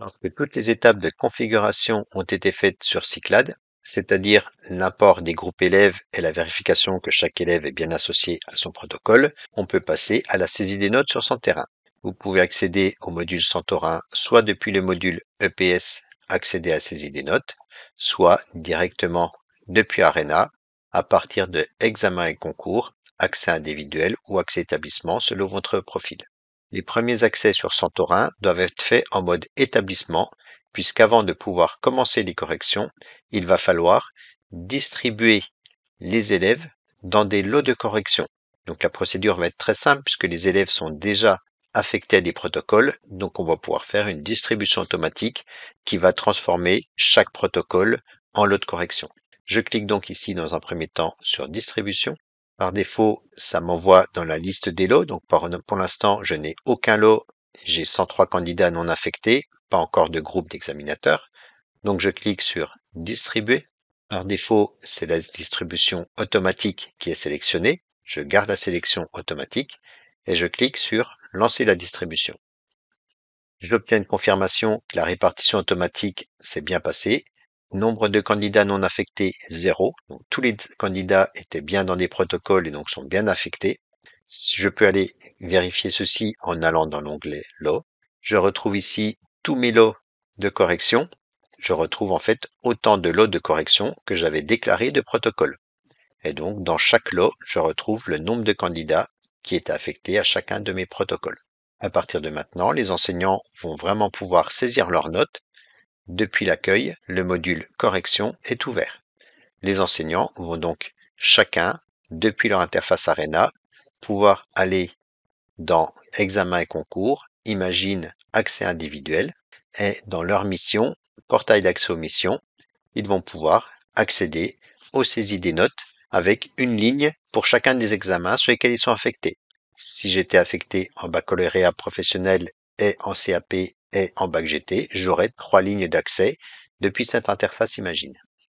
Lorsque toutes les étapes de configuration ont été faites sur Cyclade, c'est-à-dire l'import des groupes élèves et la vérification que chaque élève est bien associé à son protocole, on peut passer à la saisie des notes sur son terrain. Vous pouvez accéder au module Santorin soit depuis le module EPS accéder à saisie des notes, soit directement depuis Arena à partir de examen et concours, accès individuel ou accès établissement selon votre profil. Les premiers accès sur Santorin doivent être faits en mode établissement, puisqu'avant de pouvoir commencer les corrections, il va falloir distribuer les élèves dans des lots de correction. Donc la procédure va être très simple puisque les élèves sont déjà affectés à des protocoles, donc on va pouvoir faire une distribution automatique qui va transformer chaque protocole en lot de correction. Je clique donc ici dans un premier temps sur distribution par défaut, ça m'envoie dans la liste des lots. Donc pour, l'instant, je n'ai aucun lot. J'ai 103 candidats non affectés, pas encore de groupe d'examinateurs. Donc je clique sur Distribuer. Par défaut, c'est la distribution automatique qui est sélectionnée. Je garde la sélection automatique et je clique sur Lancer la distribution. J'obtiens une confirmation que la répartition automatique s'est bien passée Nombre de candidats non affectés, zéro. tous les candidats étaient bien dans des protocoles et donc sont bien affectés. Je peux aller vérifier ceci en allant dans l'onglet Law. Je retrouve ici tous mes lots de correction. Je retrouve en fait autant de lots de correction que j'avais déclaré de protocole. Et donc dans chaque lot, je retrouve le nombre de candidats qui est affecté à chacun de mes protocoles. À partir de maintenant, les enseignants vont vraiment pouvoir saisir leurs notes depuis l'accueil, le module Correction est ouvert. Les enseignants vont donc chacun, depuis leur interface Arena, pouvoir aller dans Examen et concours, Imagine, Accès individuel, et dans leur mission, Portail d'accès aux missions, ils vont pouvoir accéder aux saisies des notes avec une ligne pour chacun des examens sur lesquels ils sont affectés. Si j'étais affecté en baccalauréat professionnel et en CAP et en bac GT, j'aurai trois lignes d'accès depuis cette interface Imagine.